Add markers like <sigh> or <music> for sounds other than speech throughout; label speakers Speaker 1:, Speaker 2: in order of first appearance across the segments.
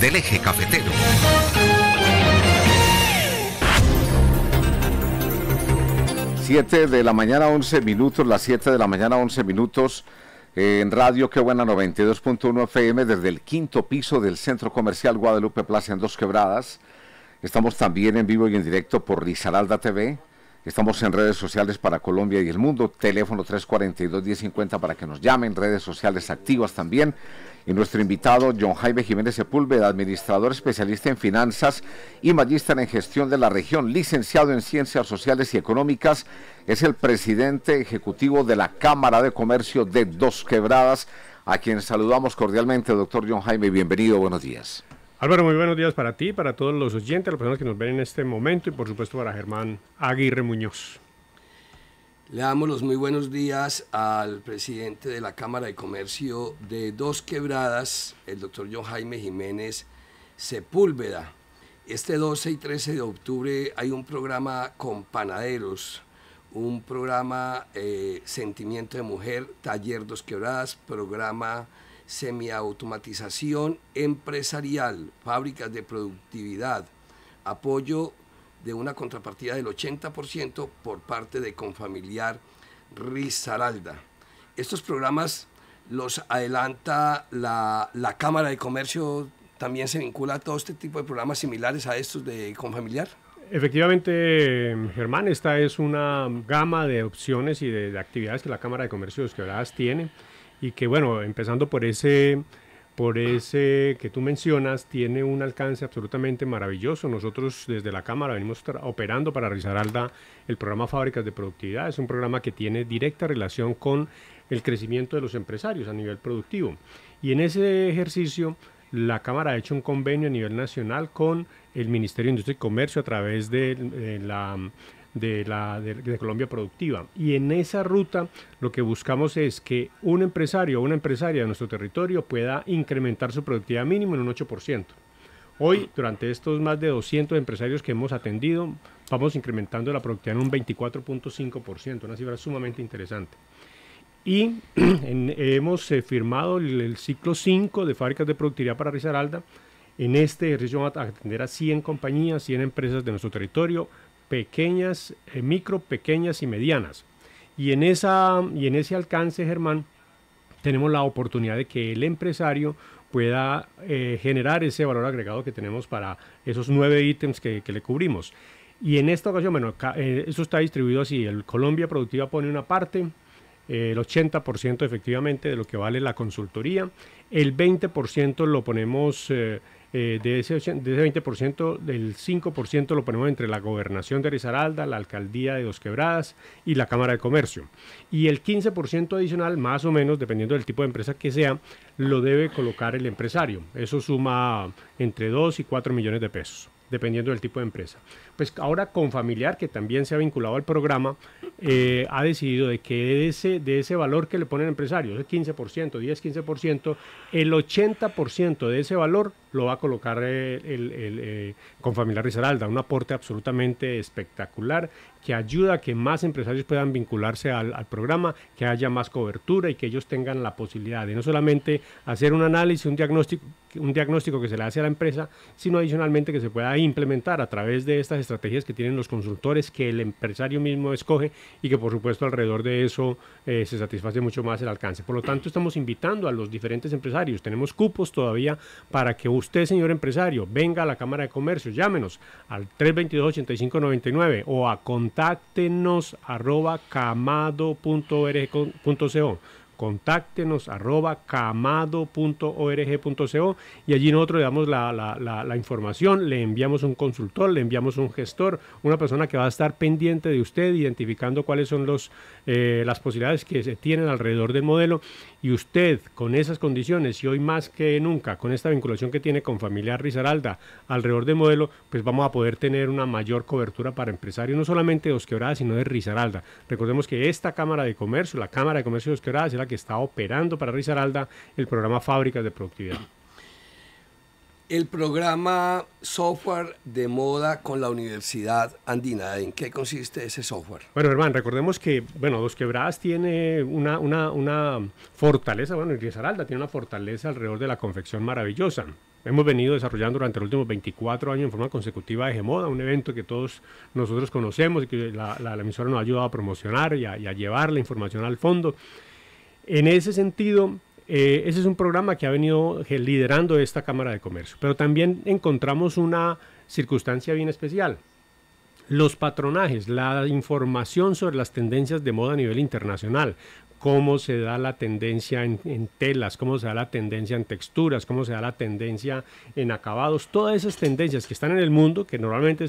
Speaker 1: del eje cafetero. 7 de la mañana, 11 minutos, las 7 de la mañana, 11 minutos, eh, en Radio Qué Buena 92.1 FM, desde el quinto piso del Centro Comercial Guadalupe Plaza en Dos Quebradas. Estamos también en vivo y en directo por Risaralda TV. Estamos en redes sociales para Colombia y el mundo. Teléfono 342-1050 para que nos llamen. Redes sociales activas también. Y nuestro invitado, John Jaime Jiménez Sepúlveda, administrador especialista en finanzas y magíster en gestión de la región, licenciado en ciencias sociales y económicas, es el presidente ejecutivo de la Cámara de Comercio de Dos Quebradas, a quien saludamos cordialmente. Doctor John Jaime, bienvenido, buenos días.
Speaker 2: Álvaro, muy buenos días para ti, para todos los oyentes, las personas que nos ven en este momento y por supuesto para Germán Aguirre Muñoz.
Speaker 3: Le damos los muy buenos días al presidente de la Cámara de Comercio de Dos Quebradas, el doctor John Jaime Jiménez Sepúlveda. Este 12 y 13 de octubre hay un programa con panaderos, un programa eh, Sentimiento de Mujer, Taller Dos Quebradas, programa semiautomatización empresarial, fábricas de productividad, apoyo de una contrapartida del 80% por parte de Confamiliar Risaralda. Estos programas los adelanta la, Cámara de Comercio, también se vincula a todo este tipo de programas similares a estos de Confamiliar.
Speaker 2: Efectivamente, Germán, esta es una gama de opciones y de, actividades que la Cámara de Comercio de Los Quebradas tiene y que, bueno, empezando por ese por ese que tú mencionas, tiene un alcance absolutamente maravilloso. Nosotros desde la Cámara venimos operando para Risaralda el programa Fábricas de Productividad. Es un programa que tiene directa relación con el crecimiento de los empresarios a nivel productivo. Y en ese ejercicio, la Cámara ha hecho un convenio a nivel nacional con el Ministerio de Industria y Comercio a través de la de, la, de, Colombia Productiva. Y en esa ruta lo que buscamos es que un empresario o una empresaria de nuestro territorio pueda incrementar su productividad mínimo en un 8%. Hoy, durante estos más de 200 empresarios que hemos atendido, vamos incrementando la productividad en un 24.5%, una cifra sumamente interesante. Y <clears throat> hemos eh, firmado el, ciclo 5 de fábricas de productividad para Risaralda. En este ejercicio vamos a atender a 100 compañías, 100 empresas de nuestro territorio, pequeñas, eh, micro, pequeñas y medianas. Y en, esa, y en ese alcance, Germán, tenemos la oportunidad de que el empresario pueda eh, generar ese valor agregado que tenemos para esos nueve ítems que, le cubrimos. Y en esta ocasión, bueno, eh, eso está distribuido así, el Colombia Productiva pone una parte, el 80% efectivamente de lo que vale la consultoría, el 20% lo ponemos eh, de, ese de ese 20%, del 5% lo ponemos entre la gobernación de Risaralda, la alcaldía de Dos Quebradas y la Cámara de Comercio. Y el 15% adicional, más o menos, dependiendo del tipo de empresa que sea, lo debe colocar el empresario. Eso suma entre 2 y 4 millones de pesos dependiendo del tipo de empresa. Pues ahora Confamiliar, que también se ha vinculado al programa, eh, ha decidido de que de ese, de ese valor que le pone el empresario, ese 15%, 10, 15%, el 80% de ese valor lo va a colocar eh, el, el, eh, con un aporte absolutamente espectacular que ayuda a que más empresarios puedan vincularse al, al programa, que haya más cobertura y que ellos tengan la posibilidad de no solamente hacer un análisis, un diagnóstico, un diagnóstico que se le hace a la empresa, sino adicionalmente que se pueda implementar a través de estas estrategias que tienen los consultores, que el empresario mismo escoge y que por supuesto alrededor de eso eh, se satisface mucho más el alcance. Por lo tanto, estamos invitando a los diferentes empresarios, tenemos cupos todavía para que usted, señor empresario, venga a la Cámara de Comercio, llámenos al 322-8599 o a contáctenos arroba camado.org.co contáctenos arroba camado.org.co y allí nosotros le damos la, información, le enviamos un consultor, le enviamos un gestor, una persona que va a estar pendiente de usted, identificando cuáles son eh, las posibilidades que se tienen alrededor del modelo y usted con esas condiciones y hoy más que nunca con esta vinculación que tiene con familia Rizaralda alrededor de modelo, pues vamos a poder tener una mayor cobertura para empresarios, no solamente de Osquebrada, sino de Rizaralda. Recordemos que esta Cámara de Comercio, la Cámara de Comercio de Osquebrada, es la que está operando para Rizaralda el programa Fábricas de Productividad
Speaker 3: el programa Software de Moda con la Universidad Andina. ¿En qué consiste ese software?
Speaker 2: Bueno, hermano, recordemos que, bueno, Dos Quebradas tiene una, fortaleza, bueno, Risaralda tiene una fortaleza alrededor de la confección maravillosa. Hemos venido desarrollando durante los últimos 24 años en forma consecutiva Eje Moda, un evento que todos nosotros conocemos y que la, emisora nos ha ayudado a promocionar y a llevar la información al fondo. En ese sentido, eh, ese es un programa que ha venido eh, liderando esta Cámara de Comercio. Pero también encontramos una circunstancia bien especial. Los patronajes, la información sobre las tendencias de moda a nivel internacional, cómo se da la tendencia en, telas, cómo se da la tendencia en texturas, cómo se da la tendencia en acabados, todas esas tendencias que están en el mundo, que normalmente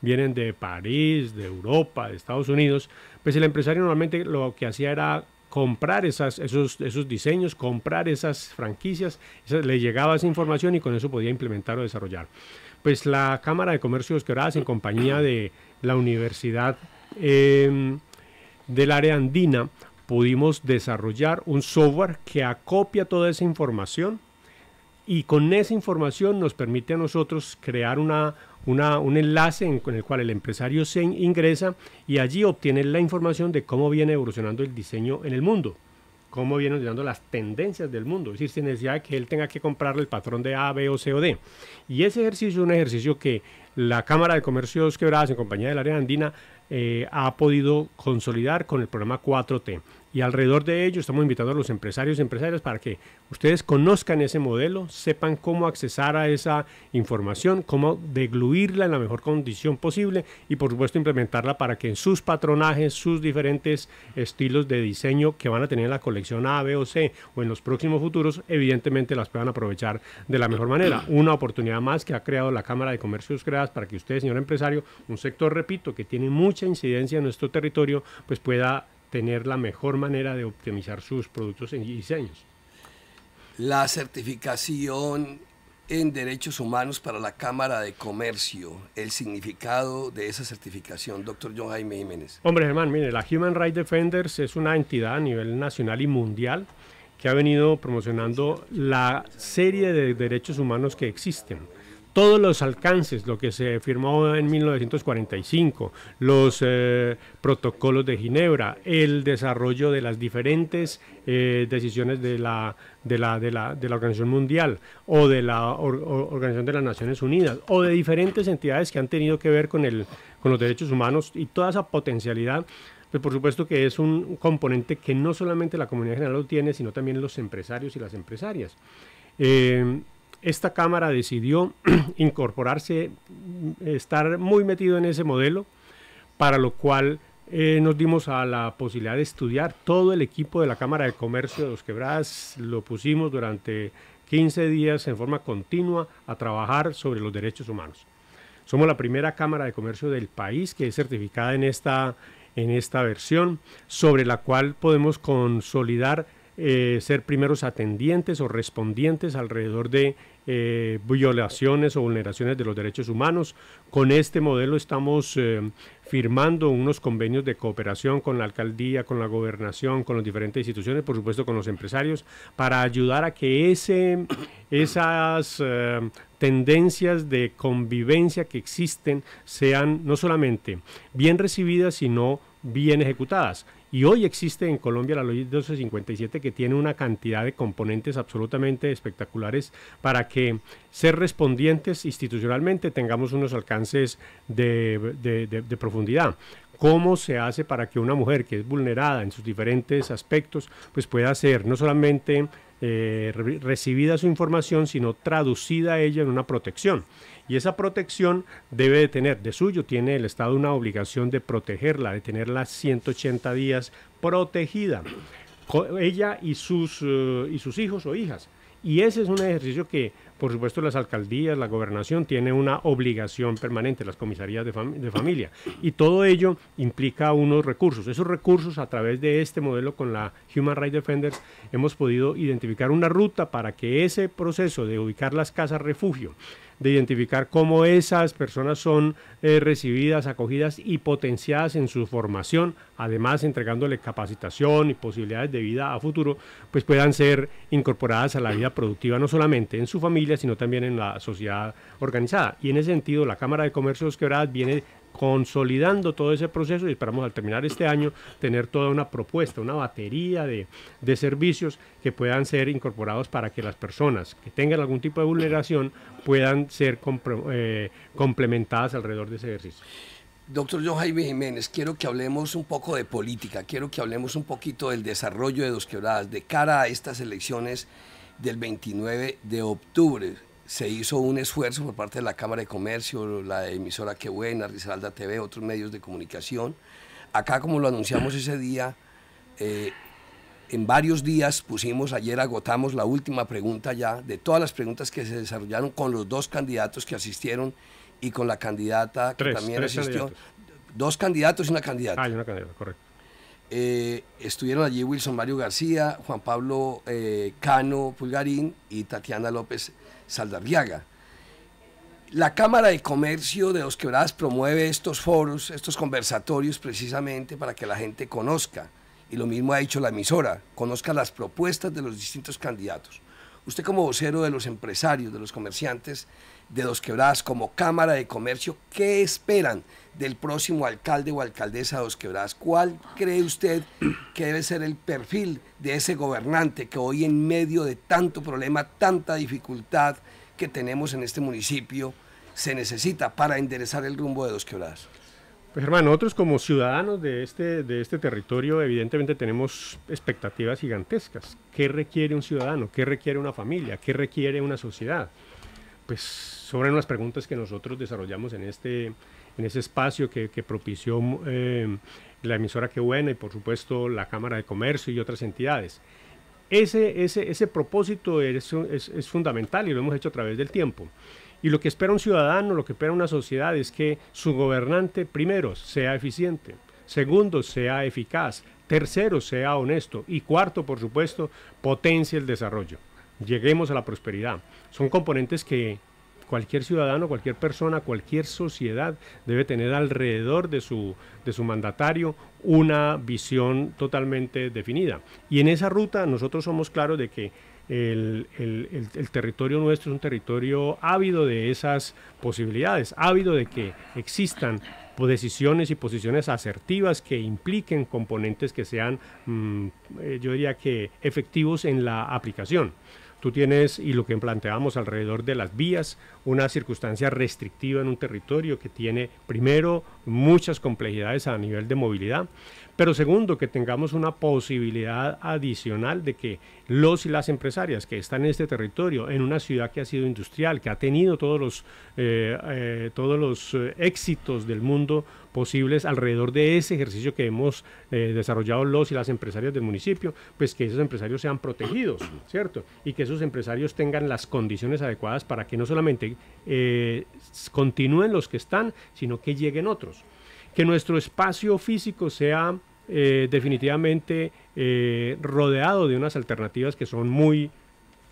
Speaker 2: vienen de París, de Europa, de Estados Unidos, pues el empresario normalmente lo que hacía era comprar esos, diseños, comprar esas franquicias, le llegaba esa información y con eso podía implementar o desarrollar. Pues la Cámara de Comercio de en compañía de la Universidad em, del Área Andina, pudimos desarrollar un software que acopia toda esa información y con esa información nos permite a nosotros crear un enlace en, con el cual el empresario se ingresa y allí obtiene la información de cómo viene evolucionando el diseño en el mundo cómo vienen evolucionando las tendencias del mundo, es decir, sin necesidad de que él tenga que comprarle el patrón de A, B o C o D. Y ese ejercicio es un ejercicio que la Cámara de Comercios de Quebradas en compañía del área andina eh, ha podido consolidar con el programa 4T y alrededor de ello estamos invitando a los empresarios y empresarias para que ustedes conozcan ese modelo, sepan cómo accesar a esa información, cómo degluirla en la mejor condición posible y por supuesto implementarla para que en sus patronajes, sus diferentes estilos de diseño que van a tener en la colección A, B o C o en los próximos futuros, evidentemente las puedan aprovechar de la mejor manera. Una oportunidad más que ha creado la Cámara de Comercios Creadas para que usted, señor empresario, un sector, repito, que tiene mucha incidencia en nuestro territorio, pues pueda tener la mejor manera de optimizar sus productos y diseños.
Speaker 3: La certificación en derechos humanos para la Cámara de Comercio, el significado de esa certificación, doctor John Jaime Jiménez.
Speaker 2: Hombre, Germán, mire, la Human Rights Defenders es una entidad a nivel nacional y mundial que ha venido promocionando la serie de derechos humanos que existen todos los alcances, lo que se firmó en 1945, los eh, protocolos de Ginebra, el desarrollo de las diferentes eh, decisiones de la, de la, Organización Mundial o de la Organización de las Naciones Unidas o de diferentes entidades que han tenido que ver con, el, con los derechos humanos y toda esa potencialidad pues por supuesto que es un componente que no solamente la comunidad general lo tiene, sino también los empresarios y las empresarias. Eh, esta Cámara decidió <clears throat> incorporarse, estar muy metido en ese modelo, para lo cual eh, nos dimos a la posibilidad de estudiar todo el equipo de la Cámara de Comercio de Los Quebradas, lo pusimos durante 15 días en forma continua a trabajar sobre los derechos humanos. Somos la primera Cámara de Comercio del país que es certificada en esta, en esta versión, sobre la cual podemos consolidar eh, ser primeros atendientes o respondientes alrededor de eh, violaciones o vulneraciones de los derechos humanos. Con este modelo estamos eh, firmando unos convenios de cooperación con la alcaldía, con la gobernación, con las diferentes instituciones, por supuesto con los empresarios, para ayudar a que esas tendencias de convivencia que existen sean no solamente bien recibidas, sino bien ejecutadas. Y hoy existe en Colombia la ley 1257 que tiene una cantidad de componentes absolutamente espectaculares para que ser respondientes institucionalmente tengamos unos alcances de, profundidad cómo se hace para que una mujer que es vulnerada en sus diferentes aspectos, pues pueda ser no solamente eh, recibida su información, sino traducida a ella en una protección. Y esa protección debe de tener, de suyo tiene el Estado una obligación de protegerla, de tenerla 180 días protegida, ella y sus, eh, y sus hijos o hijas. Y ese es un ejercicio que por supuesto, las alcaldías, la gobernación tiene una obligación permanente, las comisarías de, de familia. Y todo ello implica unos recursos. Esos recursos, a través de este modelo con la Human Rights Defenders, hemos podido identificar una ruta para que ese proceso de ubicar las casas refugio de identificar cómo esas personas son eh, recibidas, acogidas y potenciadas en su formación, además entregándole capacitación y posibilidades de vida a futuro, pues puedan ser incorporadas a la vida productiva no solamente en su familia, sino también en la sociedad organizada. Y en ese sentido, la Cámara de Comercio de Quebradas viene consolidando todo ese proceso y esperamos al terminar este año tener toda una propuesta, una batería de, servicios que puedan ser incorporados para que las personas que tengan algún tipo de vulneración puedan ser eh, complementadas alrededor de ese ejercicio.
Speaker 3: Doctor John Jaime Jiménez, quiero que hablemos un poco de política, quiero que hablemos un poquito del desarrollo de Dos Quebradas de cara a estas elecciones del 29 de octubre se hizo un esfuerzo por parte de la Cámara de Comercio, la emisora Que Buena, Rizalda TV, otros medios de comunicación. Acá, como lo anunciamos ese día, eh, en varios días pusimos, ayer agotamos la última pregunta ya, de todas las preguntas que se desarrollaron con los dos candidatos que asistieron y con la candidata que también asistió. Dos candidatos y una candidata. Ah, y una candidata, correcto. Eh, estuvieron allí Wilson Mario García, Juan Pablo eh, Cano Pulgarín y Tatiana López Saldarriaga. La Cámara de Comercio de Los Quebradas promueve estos foros, estos conversatorios precisamente para que la gente conozca, y lo mismo ha hecho la emisora, conozca las propuestas de los distintos candidatos. Usted como vocero de los empresarios, de los comerciantes de Dos Quebradas, como Cámara de Comercio, ¿qué esperan del próximo alcalde o alcaldesa de Dos Quebradas? ¿Cuál cree usted que debe ser el perfil de ese gobernante que hoy en medio de tanto problema, tanta dificultad que tenemos en este municipio, se necesita para enderezar el rumbo de Dos Quebradas? Pues hermano,
Speaker 2: nosotros como ciudadanos de este, de este territorio evidentemente tenemos expectativas gigantescas. ¿Qué requiere un ciudadano? ¿Qué requiere una familia? ¿Qué requiere una sociedad? Pues son las preguntas que nosotros desarrollamos en este, en ese espacio que, propició eh, la emisora Que Buena y por supuesto la Cámara de Comercio y otras entidades. Ese, ese, ese propósito es fundamental y lo hemos hecho a través del tiempo. Y lo que espera un ciudadano, lo que espera una sociedad es que su gobernante, primero, sea eficiente, segundo, sea eficaz, tercero, sea honesto y cuarto, por supuesto, potencie el desarrollo. Lleguemos a la prosperidad. Son componentes que cualquier ciudadano, cualquier persona, cualquier sociedad debe tener alrededor de su, de su mandatario una visión totalmente definida. Y en esa ruta nosotros somos claros de que el, territorio nuestro es un territorio ávido de esas posibilidades, ávido de que existan decisiones y posiciones asertivas que impliquen componentes que sean, mm, eh, yo diría que efectivos en la aplicación. Tú tienes, y lo que planteamos alrededor de las vías, una circunstancia restrictiva en un territorio que tiene, primero, muchas complejidades a nivel de movilidad, pero segundo, que tengamos una posibilidad adicional de que los y las empresarias que están en este territorio, en una ciudad que ha sido industrial, que ha tenido todos los, eh, eh, todos los eh, éxitos del mundo posibles alrededor de ese ejercicio que hemos desarrollado los y las empresarias del municipio, pues que esos empresarios sean protegidos, ¿cierto? Y que esos empresarios tengan las condiciones adecuadas para que no solamente continúen los que están, sino que lleguen otros que nuestro espacio físico sea eh, definitivamente eh, rodeado de unas alternativas que son muy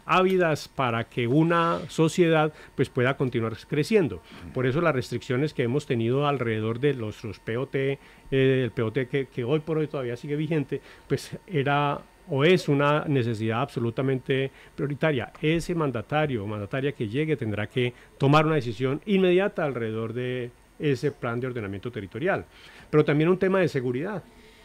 Speaker 2: ávidas para que una sociedad pues pueda continuar creciendo. Por eso las restricciones que hemos tenido alrededor de los, POT, eh, el POT que, que hoy por hoy todavía sigue vigente, pues era o es una necesidad absolutamente prioritaria. Ese mandatario o mandataria que llegue tendrá que tomar una decisión inmediata alrededor de ese plan de ordenamiento territorial. Pero también un tema de seguridad.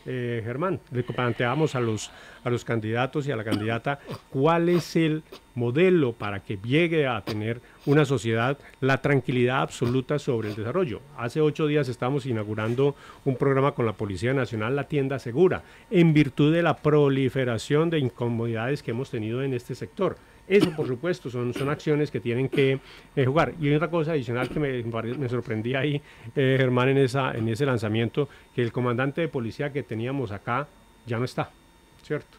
Speaker 2: Eh, Germán, le planteamos a los, a los candidatos y a la candidata cuál es el modelo para que llegue a tener una sociedad la tranquilidad absoluta sobre el desarrollo. Hace ocho días estamos inaugurando un programa con la Policía Nacional, la tienda segura, en virtud de la proliferación de incomodidades que hemos tenido en este sector eso, por supuesto, son, son acciones que tienen que eh, jugar. Y otra cosa adicional que me, me sorprendía ahí, eh, Germán, en, esa, en ese lanzamiento, que el comandante de policía que teníamos acá ya no está, ¿cierto?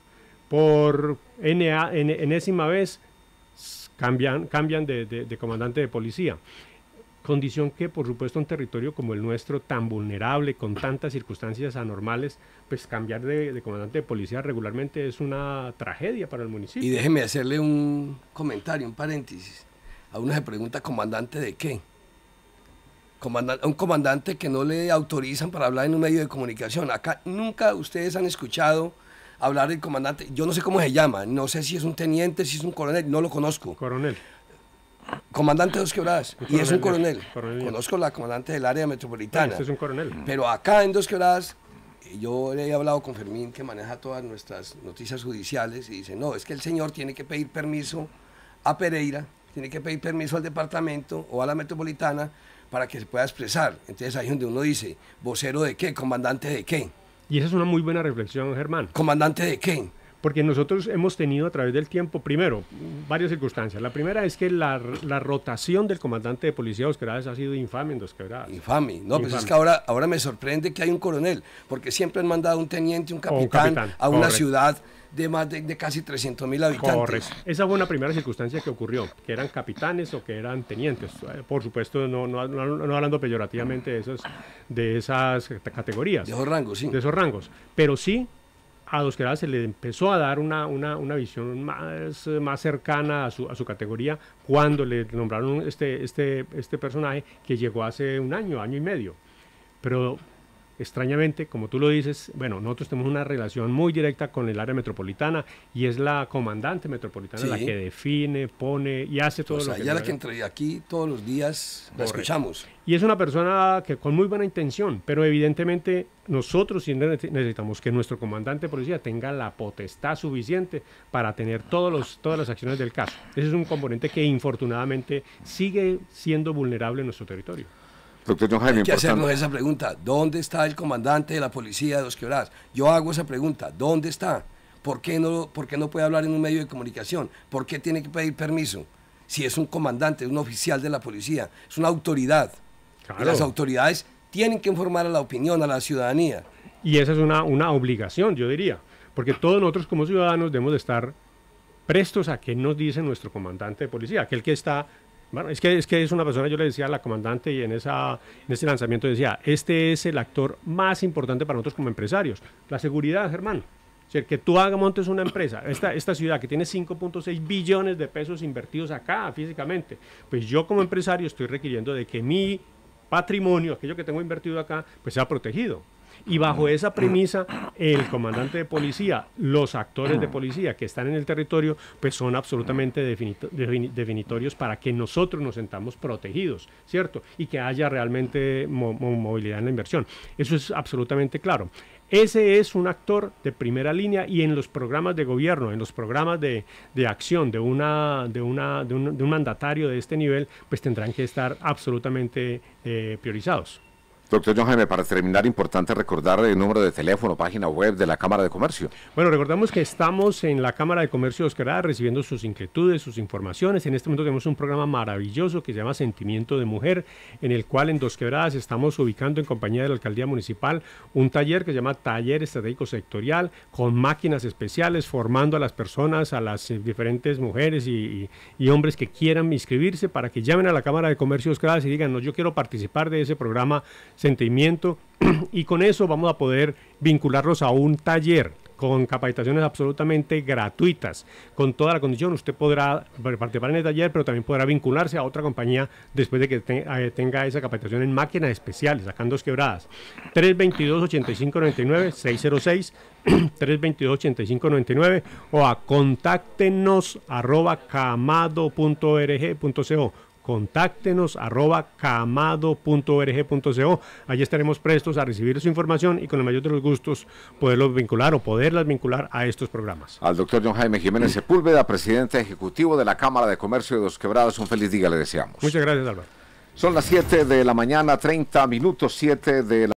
Speaker 2: Por enésima vez cambian, cambian de comandante de policía condición que por supuesto un territorio como el nuestro, tan vulnerable, con tantas circunstancias anormales, pues cambiar de, comandante de policía regularmente es una
Speaker 3: tragedia para el municipio. Y déjeme hacerle un comentario, un paréntesis. A uno se pregunta, ¿comandante de qué? Comandante, un comandante que no le autorizan para hablar en un medio de comunicación. Acá nunca ustedes han escuchado hablar del comandante, yo no sé cómo se llama, no sé si es un teniente, si es un coronel, no lo conozco. Coronel. Comandante Dos Quebradas. Y, es un coronel. Conozco la comandante del área metropolitana. Este es un coronel. Pero acá en Dos Quebradas, yo he hablado con Fermín, que maneja todas nuestras noticias judiciales, y dice, no, es que el señor tiene que pedir permiso a Pereira, tiene que pedir permiso al departamento o a la metropolitana para que se pueda expresar. Entonces ahí es donde uno dice, vocero de qué, comandante de qué.
Speaker 2: Y esa es una muy buena reflexión, Germán. Comandante de qué porque nosotros hemos tenido a través del tiempo, primero, varias circunstancias. La primera es que la, rotación
Speaker 3: del comandante de policía de Dos ha sido infame en Dos Quebradas. Infame. No, pues es que ahora, ahora me sorprende que hay un coronel, porque siempre han mandado un teniente, un capitán, un capitán. a una ciudad de más de, casi 300.000 mil habitantes. Esa fue una primera circunstancia que ocurrió, que eran capitanes o que eran
Speaker 2: tenientes. Eh, por supuesto, no, hablando peyorativamente de, esos, de esas categorías. De esos rangos, sí. De esos rangos. Pero sí a era se le empezó a dar una, visión más, más cercana a su, a su, categoría cuando le nombraron este, este, este personaje que llegó hace un año, año y medio. Pero extrañamente, como tú lo dices, bueno, nosotros tenemos una relación muy directa con el área metropolitana y es la comandante metropolitana la que define, pone y hace todo o sea, lo que... la que entre aquí
Speaker 3: todos los días la escuchamos.
Speaker 2: Y es una persona que con muy buena intención, pero evidentemente nosotros necesitamos que nuestro comandante de policía tenga la potestad suficiente para tener todos los, todas las acciones del caso. Ese es un componente que infortunadamente sigue
Speaker 3: siendo vulnerable en nuestro territorio.
Speaker 1: Doctor Hay que hacernos
Speaker 3: esa pregunta. ¿Dónde está el comandante de la policía de que Quebradas? Yo hago esa pregunta. ¿Dónde está? ¿Por qué no, por qué no puede hablar en un medio de comunicación? ¿Por qué tiene que pedir permiso? Si es un comandante, un oficial de la policía, es una autoridad. las autoridades tienen que informar a la opinión, a la ciudadanía.
Speaker 2: Y esa es una, una obligación, yo diría, porque todos nosotros como ciudadanos debemos de estar prestos a qué nos dice nuestro comandante de policía, aquel que está bueno, es que, es que es una persona, yo le decía a la comandante y en, esa, en ese lanzamiento decía, este es el actor más importante para nosotros como empresarios, la seguridad, Germán. O sea, que tú hagas montes una empresa, esta, esta ciudad que tiene 5.6 billones de pesos invertidos acá físicamente, pues yo como empresario estoy requiriendo de que mi patrimonio, aquello que tengo invertido acá, pues sea protegido. Y bajo esa premisa, el comandante de policía, los actores de policía que están en el territorio, pues son absolutamente definitorios para que nosotros nos sentamos protegidos, ¿cierto? Y que haya realmente movilidad en la inversión. Eso es absolutamente claro. Ese es un actor de primera línea y en los programas de gobierno, en los programas de, acción de, una, de, una, un, de, mandatario de este nivel, pues tendrán que estar absolutamente eh, priorizados.
Speaker 1: Doctor John Jaime, para terminar, importante recordar el número de teléfono, página web de la Cámara de Comercio.
Speaker 2: Bueno, recordamos que estamos en la Cámara de Comercio de Quebradas, recibiendo sus inquietudes, sus informaciones. En este momento tenemos un programa maravilloso que se llama Sentimiento de Mujer, en el cual en Dos Quebradas estamos ubicando en compañía de la Alcaldía Municipal un taller que se llama Taller Estratégico Sectorial, con máquinas especiales, formando a las personas, a las eh, diferentes mujeres y, hombres que quieran inscribirse para que llamen a la Cámara de Comercio de Quebradas y digan, no, yo quiero participar de ese programa sentimiento <clears throat> y con eso vamos a poder vincularlos a un taller con capacitaciones absolutamente gratuitas. Con toda la condición, usted podrá participar en el taller, pero también podrá vincularse a otra compañía después de que eh, tenga esa capacitación en máquinas especiales, sacando dos quebradas. 322-8599-606, 322-8599 <clears throat> o a contáctenos arroba camado.org.co contáctenos arroba camado.org.co. Allí estaremos prestos a recibir su información y con el mayor de los gustos poderlos vincular o poderlas vincular a estos programas.
Speaker 1: Al doctor John Jaime Jiménez Sepúlveda, presidente ejecutivo de la Cámara de Comercio de Los Quebrados, un feliz día le deseamos.
Speaker 2: Muchas gracias, Álvaro.
Speaker 1: Son las 7 de la mañana, 30 minutos, 7 de la